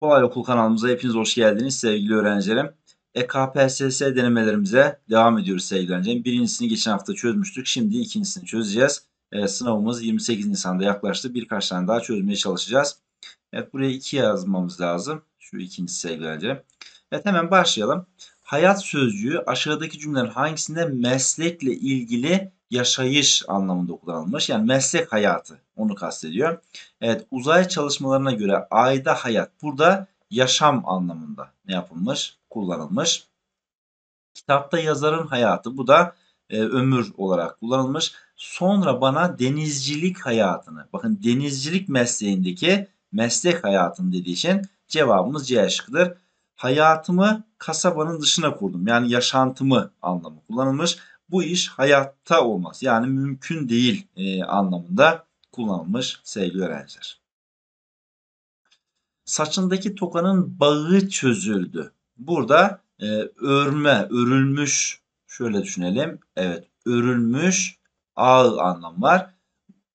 Kolay Okul kanalımıza hepiniz hoş geldiniz sevgili öğrencilerim. EKPSS denemelerimize devam ediyoruz sevgili öğrencilerim. Birincisini geçen hafta çözmüştük. Şimdi ikincisini çözeceğiz. E, sınavımız 28 Nisan'da yaklaştı. Birkaç tane daha çözmeye çalışacağız. Evet buraya 2 yazmamız lazım. Şu ikinci sevgili öğrencilerim. Evet hemen başlayalım. Hayat sözcüğü aşağıdaki cümlelerin hangisinde meslekle ilgili yaşayış anlamında kullanılmış. Yani meslek hayatı onu kastediyor. Evet uzay çalışmalarına göre ayda hayat burada yaşam anlamında ne yapılmış? Kullanılmış. Kitapta yazarın hayatı bu da e, ömür olarak kullanılmış. Sonra bana denizcilik hayatını bakın denizcilik mesleğindeki meslek hayatını dediği için cevabımız C şıkkıdır hayatımı kasabanın dışına kurdum. Yani yaşantımı anlamı kullanılmış. Bu iş hayatta olmaz. Yani mümkün değil e, anlamında kullanılmış sevgili öğrenciler. Saçındaki tokanın bağı çözüldü. Burada e, örme, örülmüş şöyle düşünelim. Evet örülmüş ağ anlam var.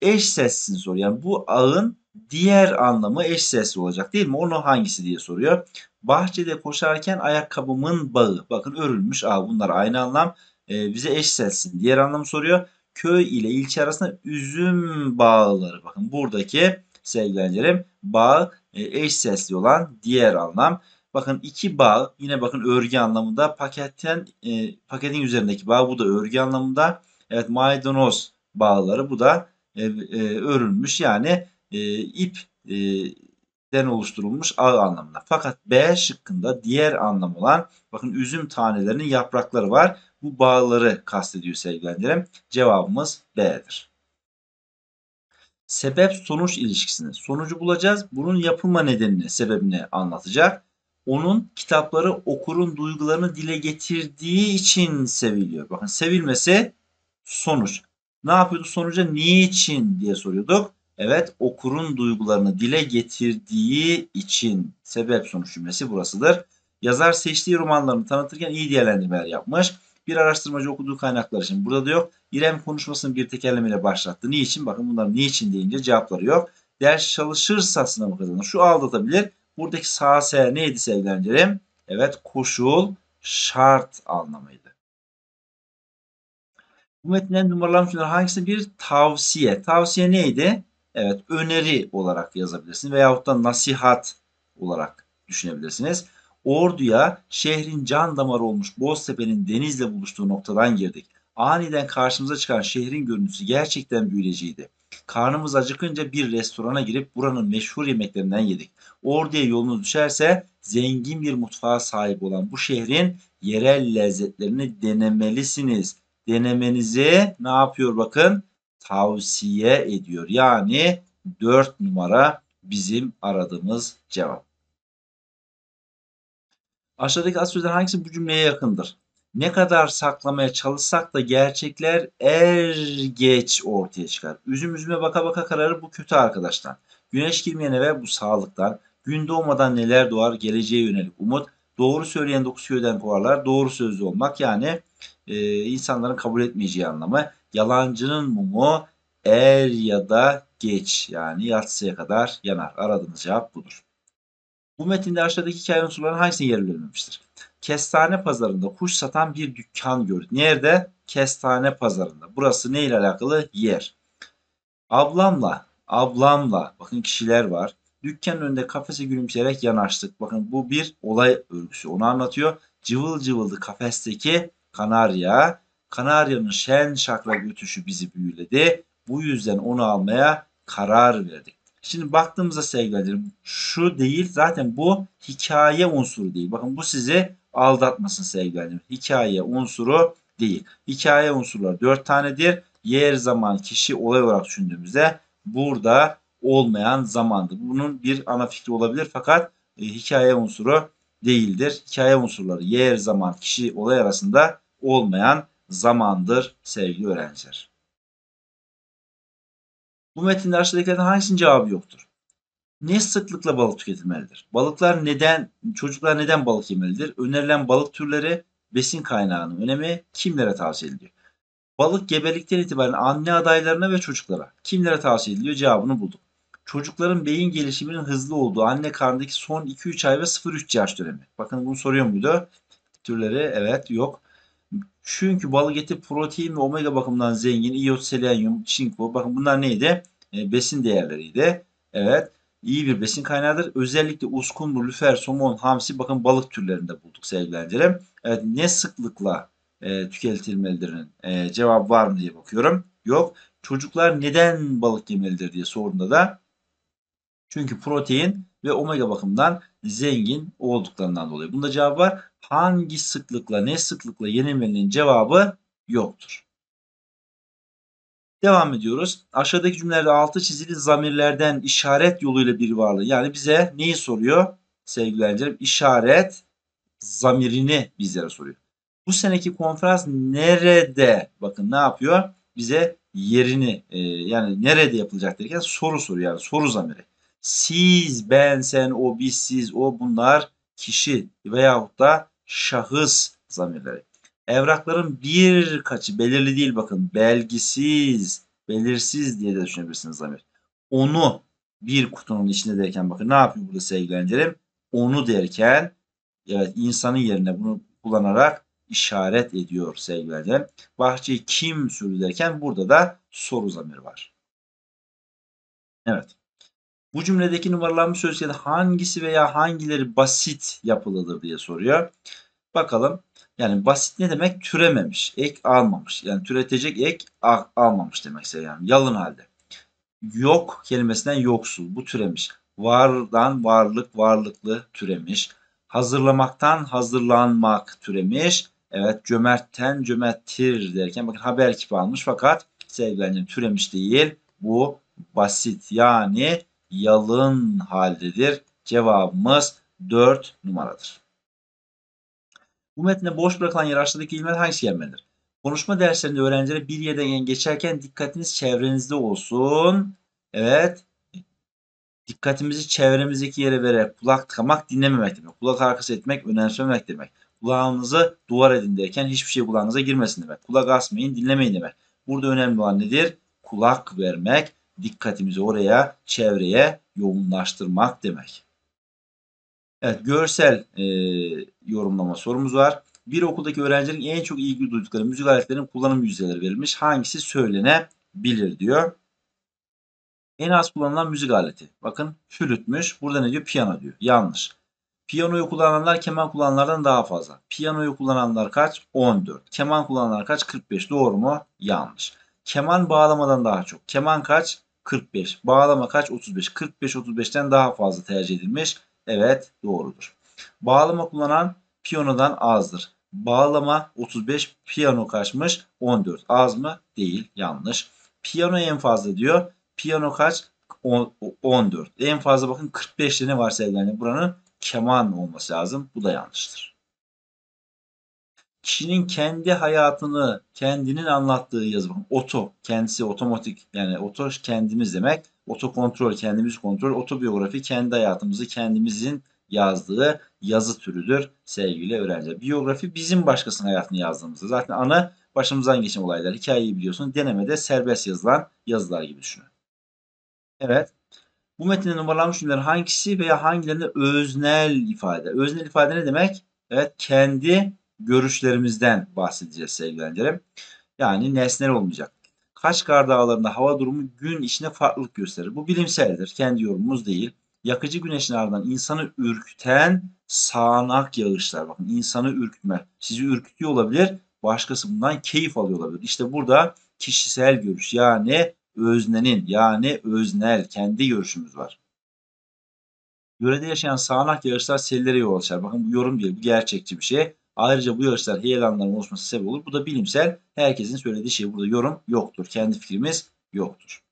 Eş sessiz soru. Yani bu ağın diğer anlamı eş sesli olacak değil mi? Onu hangisi diye soruyor. Bahçede koşarken ayakkabımın bağı. Bakın örülmüş. Aa, bunlar aynı anlam. Ee, bize eş sessin. Diğer anlamı soruyor. Köy ile ilçe arasında üzüm bağları. Bakın buradaki sevgilencilerim bağ e, eş sesli olan diğer anlam. Bakın iki bağ yine bakın örgü anlamında paketten e, paketin üzerindeki bağ bu da örgü anlamında. Evet maydanoz bağları bu da e, e, örülmüş yani e, ip e, den oluşturulmuş ağ anlamında. Fakat B şıkkında diğer anlam olan bakın üzüm tanelerinin yaprakları var. Bu bağları kastediyor sevgilendirim. Cevabımız B'dir. Sebep sonuç ilişkisini. Sonucu bulacağız. Bunun yapılma nedenini, sebebini anlatacak. Onun kitapları okurun duygularını dile getirdiği için seviliyor. Bakın sevilmesi sonuç. Ne yapıyordu sonuca? Niçin diye soruyorduk Evet okurun duygularını dile getirdiği için sebep sonuç cümlesi burasıdır. Yazar seçtiği romanlarını tanıtırken iyi değerlendirmeler yapmış. Bir araştırmacı okuduğu kaynaklar için burada da yok. İrem konuşmasını bir tekerlemeyle başlattı. Niçin? Bakın bunların niçin deyince cevapları yok. Ders çalışırsa sınavı kazanır. Şu aldatabilir. Buradaki sağ sase neydi sevgili Evet koşul şart anlamıydı. Bu metinden numaralanmış Hangisi bir tavsiye. Tavsiye neydi? Evet öneri olarak yazabilirsiniz veyahut da nasihat olarak düşünebilirsiniz. Ordu'ya şehrin can damarı olmuş Boztepe'nin denizle buluştuğu noktadan girdik. Aniden karşımıza çıkan şehrin görüntüsü gerçekten büyüleyiciydi. Karnımız acıkınca bir restorana girip buranın meşhur yemeklerinden yedik. Ordu'ya yolunuz düşerse zengin bir mutfağa sahip olan bu şehrin yerel lezzetlerini denemelisiniz. Denemenizi ne yapıyor bakın? tavsiye ediyor. Yani 4 numara bizim aradığımız cevap. Aşağıdaki sözler hangisi bu cümleye yakındır? Ne kadar saklamaya çalışsak da gerçekler er geç ortaya çıkar. Üzüm üzüme baka baka kararı bu kötü arkadaşlar. Güneş girmeyen ve bu sağlıktan. Gün doğmadan neler doğar geleceğe yönelik umut. Doğru söyleyen dokusu öden kovarlar. Doğru sözlü olmak yani e, insanların kabul etmeyeceği anlamı. Yalancının mumu er ya da geç yani yatsıya kadar yanar. Aradığınız cevap budur. Bu metinde aşağıdaki hikaye unsurlarının hangisine yer Kestane pazarında kuş satan bir dükkan gördük. Nerede? Kestane pazarında. Burası ne ile alakalı? Yer. Ablamla, ablamla bakın kişiler var. Dükkanın önünde kafese gülümseyerek yanaştık. Bakın bu bir olay örgüsü. Onu anlatıyor. Cıvıl cıvıldı kafesteki kanarya Kanarya'nın şen şakla götüşü bizi büyüledi. Bu yüzden onu almaya karar verdik. Şimdi baktığımızda sevgilerim şu değil zaten bu hikaye unsuru değil. Bakın bu sizi aldatmasın sevgilerim. Hikaye unsuru değil. Hikaye unsurları 4 tanedir. Yer, zaman, kişi, olay olarak düşündüğümüzde burada olmayan zamandır. Bunun bir ana fikri olabilir fakat e, hikaye unsuru değildir. Hikaye unsurları yer, zaman, kişi, olay arasında olmayan zamandır sevgili öğrenciler. Bu metinde aşağıdakilerden hangisinin cevabı yoktur? Ne sıklıkla balık tüketilmelidir? Balıklar neden, çocuklar neden balık yemelidir? Önerilen balık türleri besin kaynağının önemi kimlere tavsiye ediliyor? Balık gebelikten itibaren anne adaylarına ve çocuklara kimlere tavsiye ediliyor cevabını bulduk. Çocukların beyin gelişiminin hızlı olduğu anne karnındaki son 2-3 ay ve 0-3 yaş dönemi. Bakın bunu soruyor muydu? Türleri evet yok. Çünkü balık eti protein ve omega bakımından zengin. İyot, selenyum, çinko. Bakın bunlar neydi? E, besin değerleriydi. Evet. İyi bir besin kaynağıdır. Özellikle uskumru, lüfer, somon, hamsi bakın balık türlerinde bulduk sevgilendirim. Evet ne sıklıkla e, tüketilmelidir? E, cevap var mı diye bakıyorum. Yok. Çocuklar neden balık yemelidir diye sorunda da çünkü protein ve omega bakımından zengin olduklarından dolayı. Bunda cevap var hangi sıklıkla ne sıklıkla yenilmenin cevabı yoktur. Devam ediyoruz. Aşağıdaki cümlelerde altı çizili zamirlerden işaret yoluyla bir varlığı. Yani bize neyi soruyor sevgili öğrencilerim? İşaret zamirini bizlere soruyor. Bu seneki konferans nerede? Bakın ne yapıyor? Bize yerini e, yani nerede yapılacak derken soru soruyor yani soru zamiri. Siz, ben, sen, o, biz, siz, o bunlar kişi veyahut da şahıs zamirleri. Evrakların birkaçı belirli değil bakın belgisiz, belirsiz diye de düşünebilirsiniz zamir. Onu bir kutunun içinde derken bakın ne yapıyor burada sevgili Onu derken evet insanın yerine bunu kullanarak işaret ediyor sevgili Bahçeyi kim sürdü derken burada da soru zamir var. Evet. Bu cümledeki numaralanmış sözcüklerin hangisi veya hangileri basit yapılıdır diye soruyor. Bakalım. Yani basit ne demek? Türememiş, ek almamış. Yani türetecek ek almamış demekse yani yalın halde. Yok kelimesinden yoksul. Bu türemiş. Vardan varlık, varlıklı türemiş. Hazırlamaktan hazırlanmak türemiş. Evet cömertten cömerttir derken bakın haber kipi almış fakat sevgilerim türemiş değil. Bu basit yani yalın haldedir. Cevabımız 4 numaradır. Bu metne boş bırakılan yer aşağıdaki ilmen hangisi gelmelidir? Konuşma derslerinde öğrencilere bir yerden geçerken dikkatiniz çevrenizde olsun. Evet. Dikkatimizi çevremizdeki yere vererek kulak tıkamak dinlememek demek. Kulak arkası etmek önemsememek demek. Kulağınızı duvar edin derken hiçbir şey kulağınıza girmesin demek. Kulak asmayın dinlemeyin demek. Burada önemli olan nedir? Kulak vermek dikkatimizi oraya, çevreye yoğunlaştırmak demek. Evet, görsel e, yorumlama sorumuz var. Bir okuldaki öğrencilerin en çok ilgi duydukları müzik aletlerinin kullanım yüzdeleri verilmiş. Hangisi söylenebilir diyor. En az kullanılan müzik aleti. Bakın flütmüş. Burada ne diyor? Piyano diyor. Yanlış. Piyanoyu kullananlar keman kullananlardan daha fazla. Piyanoyu kullananlar kaç? 14. Keman kullananlar kaç? 45. Doğru mu? Yanlış. Keman bağlamadan daha çok. Keman kaç? 45. Bağlama kaç? 35. 45 35'ten daha fazla tercih edilmiş. Evet doğrudur. Bağlama kullanan piyanodan azdır. Bağlama 35 piyano kaçmış? 14. Az mı? Değil. Yanlış. Piyano en fazla diyor. Piyano kaç? 14. En fazla bakın 45 tane varsa evlendi. Buranın keman olması lazım. Bu da yanlıştır kişinin kendi hayatını kendinin anlattığı yazı. Oto kendisi otomatik yani oto kendimiz demek. Oto kontrol kendimiz kontrol. Otobiyografi kendi hayatımızı kendimizin yazdığı yazı türüdür sevgili öğrenciler. Biyografi bizim başkasının hayatını yazdığımızda. Zaten ana başımızdan geçen olaylar. Hikayeyi biliyorsun. Denemede serbest yazılan yazılar gibi düşünün. Evet. Bu metinde numaralanmış cümlelerin hangisi veya hangilerinde öznel ifade? Öznel ifade ne demek? Evet kendi görüşlerimizden bahsedeceğiz sevgilencilerim. Yani nesnel olmayacak. Kaçkar Dağları'nda hava durumu gün içinde farklılık gösterir. Bu bilimseldir. Kendi yorumumuz değil. Yakıcı güneşin ardından insanı ürküten sağanak yağışlar. Bakın insanı ürkütme. Sizi ürkütüyor olabilir. Başkası bundan keyif alıyor olabilir. İşte burada kişisel görüş yani öznenin yani öznel kendi görüşümüz var. Yörede yaşayan sağanak yağışlar sellere yol açar. Bakın bu yorum değil. Bu gerçekçi bir şey. Ayrıca bu yarışlar heyelanların oluşması sebep olur. Bu da bilimsel. Herkesin söylediği şey burada yorum yoktur. Kendi fikrimiz yoktur.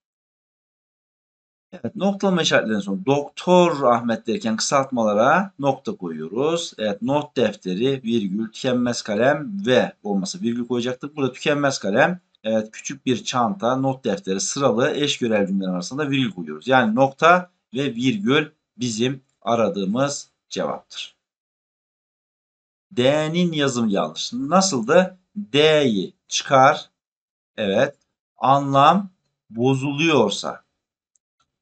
Evet, noktalama işaretlerinden sonra doktor Ahmet derken kısaltmalara nokta koyuyoruz. Evet, not defteri, virgül, tükenmez kalem ve olması virgül koyacaktık. Burada tükenmez kalem, evet, küçük bir çanta, not defteri, sıralı eş görev cümleler arasında virgül koyuyoruz. Yani nokta ve virgül bizim aradığımız cevaptır. D'nin yazım yanlış. Nasıldı? D'yi çıkar. Evet. Anlam bozuluyorsa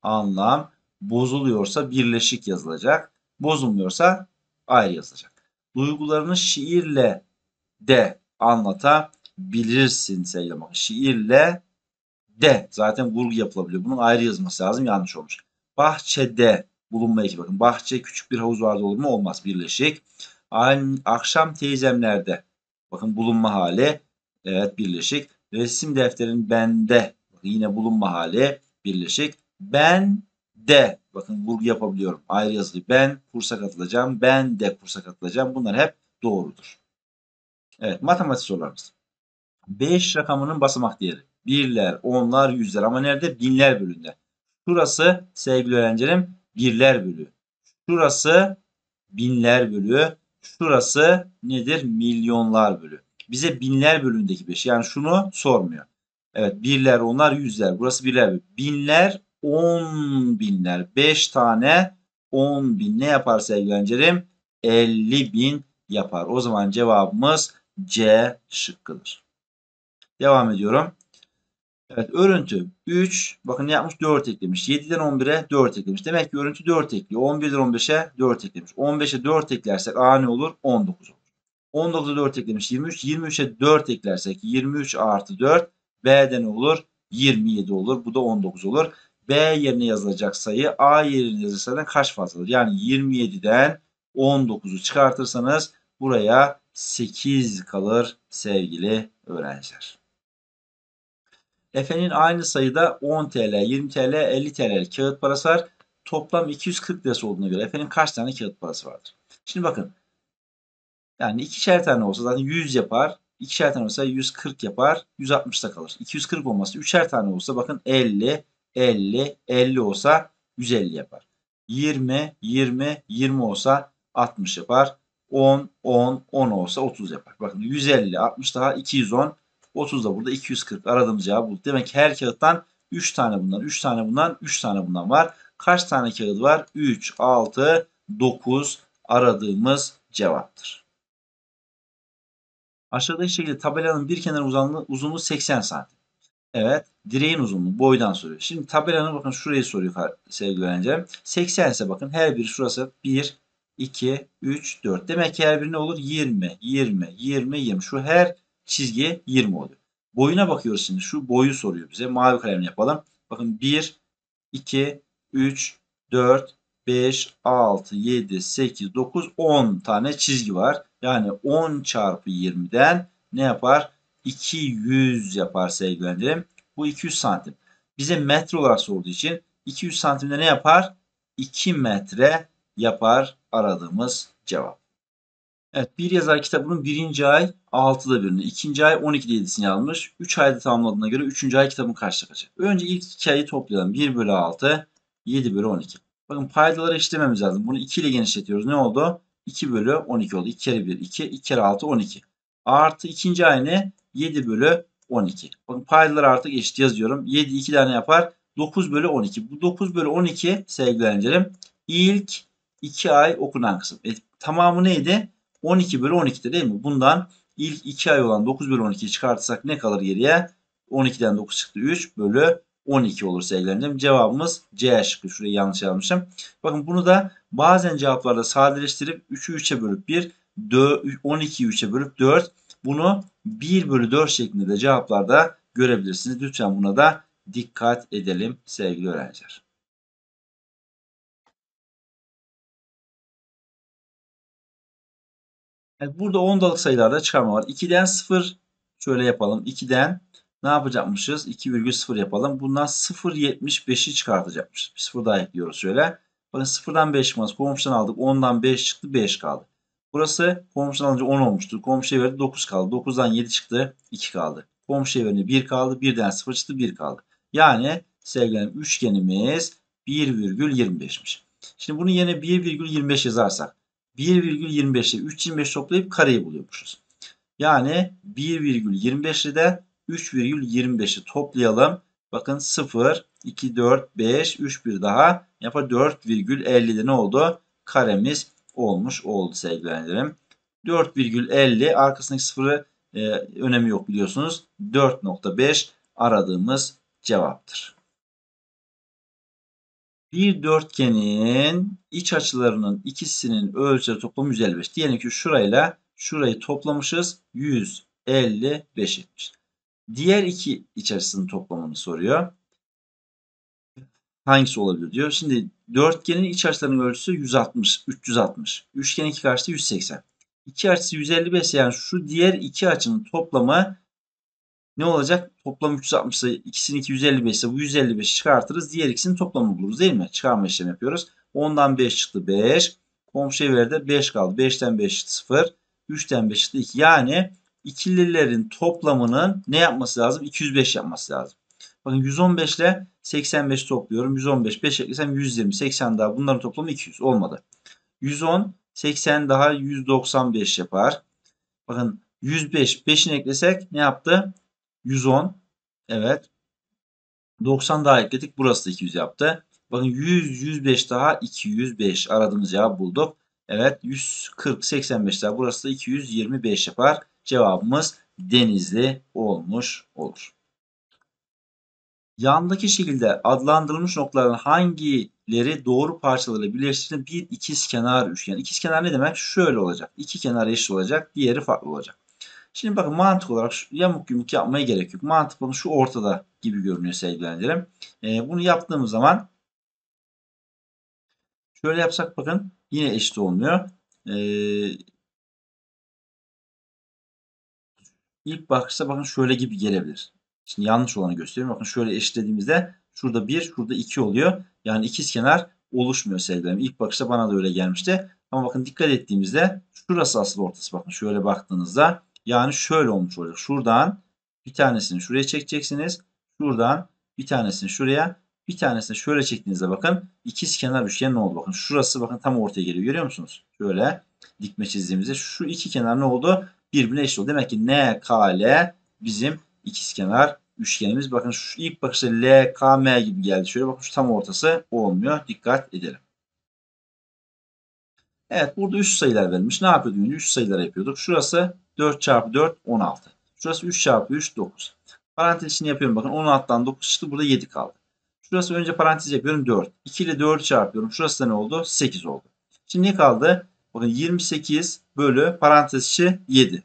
anlam bozuluyorsa birleşik yazılacak. Bozulmuyorsa ayrı yazılacak. Duygularını şiirle de anlatabilirsin Seyyid Şiirle de zaten vurgu yapılabiliyor. Bunun ayrı yazılması lazım. Yanlış olmuş. Bahçede bulunma eki. Bakın bahçe küçük bir havuz vardı olur mu? Olmaz. Birleşik akşam teyzemlerde. Bakın bulunma hali evet birleşik. Resim defterin bende. yine bulunma hali birleşik. Ben de bakın vurgu yapabiliyorum. Ayrı yazılı ben kursa katılacağım. Ben de kursa katılacağım. Bunlar hep doğrudur. Evet matematik sorularımız. 5 rakamının basamak değeri. Birler, onlar, yüzler ama nerede? Binler bölümünde. Şurası sevgili öğrencilerim birler bölüğü. Şurası binler bölüğü. Şurası nedir? Milyonlar bölü. Bize binler bölündeki 5. Yani şunu sormuyor. Evet birler onlar yüzler. Burası birler. Binler on binler. Beş tane on bin ne yapar sevgili öğrencilerim? Elli bin yapar. O zaman cevabımız C şıkkıdır. Devam ediyorum. Evet örüntü 3 bakın ne yapmış 4 eklemiş. 7'den 11'e 4 eklemiş. Demek ki örüntü 4 ekliyor. 11'den 15'e 4 eklemiş. 15'e 4 eklersek A ne olur? 19 olur. 19'a 4 eklemiş 23. 23'e 4 eklersek 23 artı 4 B'de ne olur? 27 olur. Bu da 19 olur. B yerine yazılacak sayı A yerine yazılacak kaç fazladır? Yani 27'den 19'u çıkartırsanız buraya 8 kalır sevgili öğrenciler. Efe'nin aynı sayıda 10 TL, 20 TL, 50 TL kağıt parası var. Toplam 240 lirası olduğuna göre Efe'nin kaç tane kağıt parası vardır? Şimdi bakın. Yani ikişer tane olsa zaten 100 yapar. İkişer tane olsa 140 yapar. 160'da kalır. 240 olması üçer tane olsa bakın 50, 50, 50 olsa 150 yapar. 20, 20, 20 olsa 60 yapar. 10, 10, 10 olsa 30 yapar. Bakın 150, 60 daha 210, 30 da burada 240. Aradığımız cevap bulduk. Demek ki her kağıttan 3 tane bundan, 3 tane bundan, 3 tane bundan var. Kaç tane kağıt var? 3, 6, 9 aradığımız cevaptır. Aşağıdaki şekilde tabelanın bir kenar uzunluğu, uzunluğu 80 santim. Evet. Direğin uzunluğu boydan soruyor. Şimdi tabelanın bakın şurayı soruyor sevgili öğrencilerim. 80 ise bakın her biri şurası 1, 2, 3, 4. Demek ki her bir ne olur? 20, 20, 20, 20. Şu her çizgiye 20 oluyor. Boyuna bakıyoruz şimdi. Şu boyu soruyor bize. Mavi kalemle yapalım. Bakın 1, 2, 3, 4, 5, 6, 7, 8, 9, 10 tane çizgi var. Yani 10 çarpı 20'den ne yapar? 200 yapar sevgili öğrencilerim. Bu 200 santim. Bize metre olarak sorduğu için 200 santimde ne yapar? 2 metre yapar aradığımız cevap. Evet bir yazar kitabının birinci ay 6'da birini, ikinci ay 12'de 7'sini almış. 3 ayda tamamladığına göre 3. ay kitabın kaçta çıkacak? Önce ilk iki ayı toplayalım. 1 bölü 6, 7 bölü 12. Bakın paydaları eşitlememiz lazım. Bunu 2 ile genişletiyoruz. Ne oldu? 2 bölü 12 oldu. 2 kere 1, 2. 2 kere 6, 12. Artı ikinci ay ne? 7 bölü 12. Bakın paydaları artık eşit yazıyorum. 7 2 tane yapar. 9 bölü 12. Bu 9 bölü 12 sevgili öğrencilerim. İlk 2 ay okunan kısım. E, tamamı neydi? 12 bölü 12'de değil mi? Bundan ilk 2 ay olan 9 bölü 12'yi çıkartırsak ne kalır geriye? 12'den 9 çıktı 3 bölü 12 olur sevgilerim. Cevabımız C şıkkı. Şurayı yanlış yazmışım. Bakın bunu da bazen cevaplarda sadeleştirip 3'ü 3'e bölüp 1, 12'yi 3'e bölüp 4. Bunu 1 bölü 4 şeklinde de cevaplarda görebilirsiniz. Lütfen buna da dikkat edelim sevgili öğrenciler. Evet, burada ondalık sayılarda çıkarma var. 2'den 0 şöyle yapalım. 2'den ne yapacakmışız? 2,0 yapalım. Bundan 0,75'i çıkartacakmışız. Bir sıfır daha ekliyoruz şöyle. Bakın 0'dan 5 çıkmaz. Komşudan aldık. 10'dan 5 çıktı. 5 kaldı. Burası komşudan alınca 10 olmuştu. Komşuya verdi 9 kaldı. 9'dan 7 çıktı. 2 kaldı. Komşuya verdi 1 kaldı. 1'den 0 çıktı. 1 kaldı. Yani sevgilerim üçgenimiz 1,25'miş. Şimdi bunu yerine 1,25 yazarsak 1,25 ile 3,25 toplayıp kareyi buluyormuşuz. Yani 1,25'i de 3,25'i toplayalım. Bakın 0, 2, 4, 5, 3, 1 daha yapar 4,50'de ne oldu? Karemiz olmuş oldu sevgili 4,50 arkasındaki sıfırı e, önemi yok biliyorsunuz. 4,5 aradığımız cevaptır. Bir dörtgenin iç açılarının ikisinin ölçüleri toplamı 155. Diyelim ki şurayla şurayı toplamışız. 155 etmiş. Diğer iki iç açısının toplamını soruyor. Hangisi olabilir diyor. Şimdi dörtgenin iç açılarının ölçüsü 160, 360. Üçgenin iki karşısı 180. İki açısı 155 yani şu diğer iki açının toplamı ne olacak? Toplam 360 ise ikisinin 255 ise bu 155 çıkartırız. Diğer ikisinin toplamı buluruz değil mi? Çıkarma işlemi yapıyoruz. 10'dan 5 çıktı 5. Komşuya ver 5 kaldı. 5'ten 5 çıktı 0. 3'ten 5 çıktı 2. Yani ikililerin toplamının ne yapması lazım? 205 yapması lazım. Bakın 115 ile 85 topluyorum. 115 5 eklesem 120. 80 daha bunların toplamı 200 olmadı. 110 80 daha 195 yapar. Bakın 105 5'ini eklesek ne yaptı? 110. Evet. 90 daha ekledik. Burası da 200 yaptı. Bakın 100, 105 daha 205. Aradığımız cevap bulduk. Evet 140, 85 daha. Burası da 225 yapar. Cevabımız denizli olmuş olur. Yandaki şekilde adlandırılmış noktaların hangileri doğru parçalarıyla birleştirildiğinde bir kenar üçgen. kenar ne demek? Şöyle olacak. İki kenar eşit olacak. Diğeri farklı olacak. Şimdi bakın mantık olarak şu, yamuk yumuk yapmaya gerek yok. Mantık bakın şu ortada gibi görünüyor sevgili E, bunu yaptığımız zaman şöyle yapsak bakın yine eşit olmuyor. E, ilk bakışta bakın şöyle gibi gelebilir. Şimdi yanlış olanı gösteriyorum. Bakın şöyle eşitlediğimizde şurada 1, şurada 2 oluyor. Yani ikiz kenar oluşmuyor sevgilerim. İlk bakışta bana da öyle gelmişti. Ama bakın dikkat ettiğimizde şurası asıl ortası. Bakın şöyle baktığınızda yani şöyle olmuş oluyor. Şuradan bir tanesini şuraya çekeceksiniz. Şuradan bir tanesini şuraya. Bir tanesini şöyle çektiğinizde bakın ikiz kenar üçgen ne oldu? Bakın şurası bakın tam ortaya geliyor. Görüyor musunuz? Şöyle dikme çizdiğimizde şu iki kenar ne oldu? Birbirine eşit oldu. Demek ki NKL bizim ikiz kenar üçgenimiz. Bakın şu ilk bakışta LKM gibi geldi. Şöyle bakın şu tam ortası olmuyor. Dikkat edelim. Evet burada 3 sayılar verilmiş. Ne yapıyorduk? Önce 3 sayılar yapıyorduk. Şurası 4 çarpı 4 16. Şurası 3 çarpı 3 9. Parantez içini yapıyorum bakın 16'dan 9 çıktı burada 7 kaldı. Şurası önce parantez yapıyorum 4. 2 ile 4 çarpıyorum. Şurası da ne oldu? 8 oldu. Şimdi ne kaldı? Bakın 28 bölü parantez içi 7.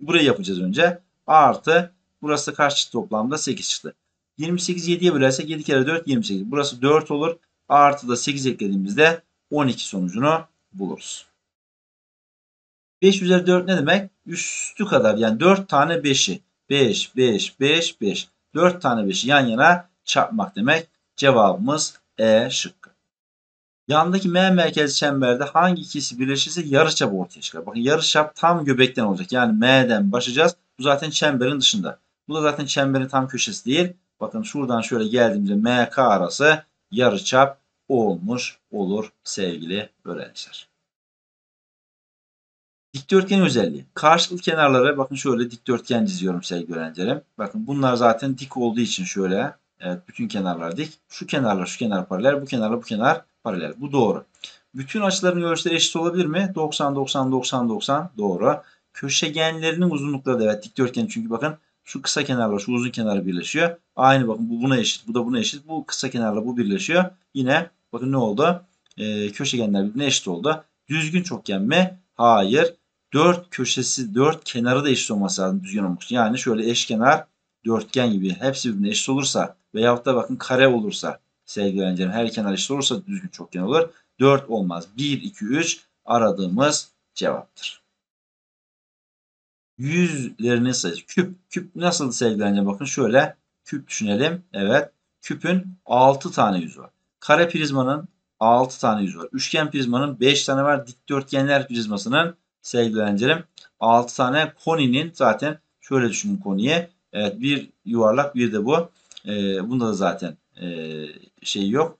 Burayı yapacağız önce. artı burası kaç çıktı toplamda? 8 çıktı. 28 7'ye bölersek 7 kere 4 28. Burası 4 olur. Artı da 8 eklediğimizde 12 sonucunu buluruz. 5 üzeri 4 ne demek? Üstü kadar yani 4 tane 5'i 5, 5, 5, 5 4 tane 5'i yan yana çarpmak demek. Cevabımız E şıkkı. Yandaki M merkezi çemberde hangi ikisi birleşirse yarıçap ortaya çıkar. Bakın yarıçap tam göbekten olacak. Yani M'den başlayacağız. Bu zaten çemberin dışında. Bu da zaten çemberin tam köşesi değil. Bakın şuradan şöyle geldiğimizde MK arası yarıçap olmuş olur sevgili öğrenciler. Dikdörtgen özelliği. Karşılık kenarlara bakın şöyle dikdörtgen çiziyorum sevgili öğrencilerim. Bakın bunlar zaten dik olduğu için şöyle evet, bütün kenarlar dik. Şu kenarla şu kenar paralel, bu kenarla bu kenar paralel. Bu doğru. Bütün açıların ölçüleri eşit olabilir mi? 90, 90, 90, 90 doğru. Köşegenlerinin uzunlukları da evet dikdörtgen çünkü bakın şu kısa kenarla şu uzun kenar birleşiyor. Aynı bakın bu buna eşit. Bu da buna eşit. Bu kısa kenarla bu birleşiyor. Yine bakın ne oldu? Ee, köşegenler birbirine eşit oldu. Düzgün çokgen mi? Hayır. Dört köşesi dört kenarı da eşit olması lazım düzgün olmak Yani şöyle eşkenar dörtgen gibi hepsi birbirine eşit olursa veyahut da bakın kare olursa sevgili öğrencilerim her kenar eşit olursa düzgün çokgen olur. Dört olmaz. Bir, iki, üç aradığımız cevaptır yüzlerini sayacağız. Küp, küp nasıl sergilenecek? Bakın şöyle küp düşünelim. Evet. Küpün 6 tane yüzü var. Kare prizmanın 6 tane yüzü var. Üçgen prizmanın 5 tane var. Dikdörtgenler prizmasının sevgili öğrencilerim 6 tane koninin zaten şöyle düşünün koniye. Evet bir yuvarlak bir de bu. Ee, bunda da zaten e, şey yok.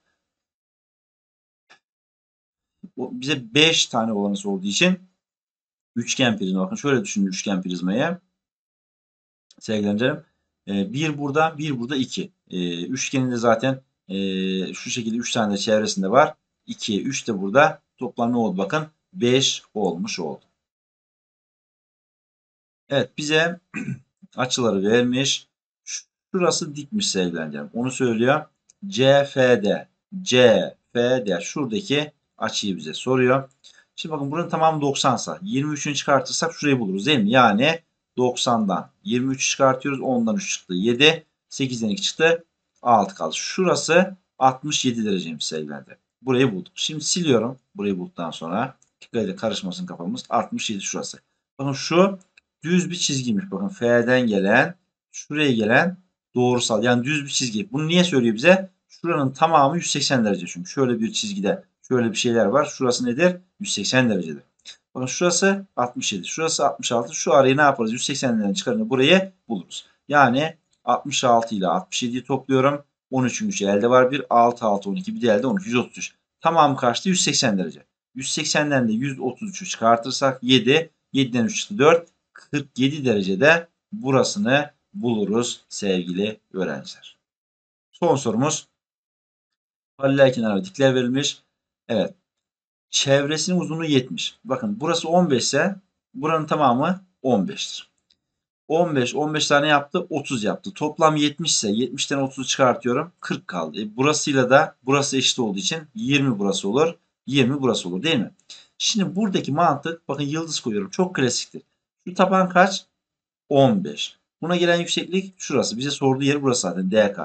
O bize 5 tane olanı olduğu için üçgen prizma. Bakın şöyle düşünün üçgen prizmayı. Sevgili öğrencilerim. E, bir burada, bir burada iki. E, Üçgeninde zaten e, şu şekilde üç tane de çevresinde var. 2, üç de burada. Toplam ne oldu? Bakın beş olmuş oldu. Evet bize açıları vermiş. Şurası dikmiş sevgili öğrencilerim. Onu söylüyor. CFD. CFD. Şuradaki açıyı bize soruyor. Şimdi bakın buranın tamamı 90 sa. 23'ünü çıkartırsak şurayı buluruz değil mi? Yani 90'dan 23 çıkartıyoruz. 10'dan 3 çıktı 7. 8'den 2 çıktı 6 kaldı. Şurası 67 dereceymiş sevgilerde. Burayı bulduk. Şimdi siliyorum. Burayı bulduktan sonra dikkat edin karışmasın kafamız. 67 şurası. Bakın şu düz bir çizgiymiş. Bakın F'den gelen şuraya gelen doğrusal. Yani düz bir çizgi. Bunu niye söylüyor bize? Şuranın tamamı 180 derece. Çünkü şöyle bir çizgide Şöyle bir şeyler var. Şurası nedir? 180 derecedir. Bakın şurası 67, şurası 66. Şu arayı ne yaparız? 180'den çıkarını buraya buluruz. Yani 66 ile 67'yi topluyorum. 13'ün 3'ü elde var. 1, 6, 6, 12. Bir de elde 13. 133. Tamam karşıtı 180 derece. 180'den de 133'ü çıkartırsak 7. 7'den 3 çıktı 4. 47 derecede burasını buluruz sevgili öğrenciler. Son sorumuz. Paralel kenara dikler verilmiş. Evet. Çevresinin uzunluğu 70. Bakın burası 15 ise buranın tamamı 15'tir. 15, 15 tane yaptı 30 yaptı. Toplam 70 ise 70'ten 30'u çıkartıyorum 40 kaldı. E burasıyla da burası eşit olduğu için 20 burası olur. 20 burası olur değil mi? Şimdi buradaki mantık bakın yıldız koyuyorum çok klasiktir. Şu taban kaç? 15. Buna gelen yükseklik şurası. Bize sorduğu yer burası zaten DK.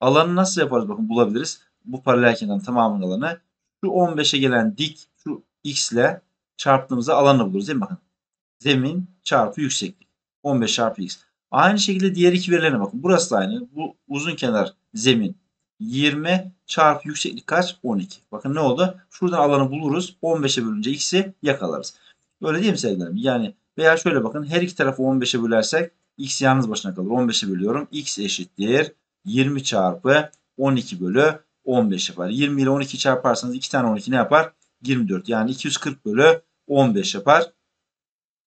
Alanı nasıl yaparız bakın bulabiliriz bu paralel kenarın tamamının alanı. Şu 15'e gelen dik şu x ile çarptığımızda alanı buluruz değil mi? Bakın. Zemin çarpı yükseklik. 15 çarpı x. Aynı şekilde diğer iki verilerine bakın. Burası da aynı. Bu uzun kenar zemin 20 çarpı yükseklik kaç? 12. Bakın ne oldu? Şuradan alanı buluruz. 15'e bölünce x'i yakalarız. Öyle değil mi sevgilerim? Yani veya şöyle bakın. Her iki tarafı 15'e bölersek x yalnız başına kalır. 15'e bölüyorum. x eşittir. 20 çarpı 12 bölü 15 yapar. 20 ile 12 çarparsanız 2 tane 12 ne yapar? 24. Yani 240 bölü 15 yapar.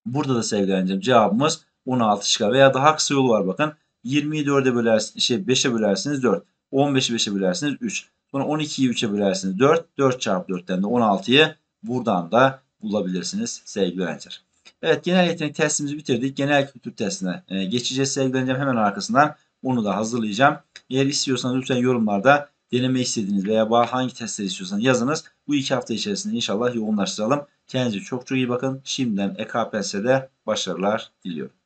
Burada da sevgili öğrencim cevabımız 16 çıkar. Veya daha kısa yolu var bakın. 20'yi 4'e bölersiniz, şey 5'e bölersiniz 4. 15'i 5'e bölersiniz 3. Sonra 12'yi 3'e bölersiniz 4. 4 çarpı 4'ten de 16'yı buradan da bulabilirsiniz sevgili öğrenciler. Evet genel yetenek testimizi bitirdik. Genel kültür testine e, geçeceğiz sevgili öğrencim. Hemen arkasından onu da hazırlayacağım. Eğer istiyorsanız lütfen yorumlarda deneme istediğiniz veya hangi testleri istiyorsanız yazınız. Bu iki hafta içerisinde inşallah yoğunlaştıralım. Kendinize çok çok iyi bakın. Şimdiden EKPS'de başarılar diliyorum.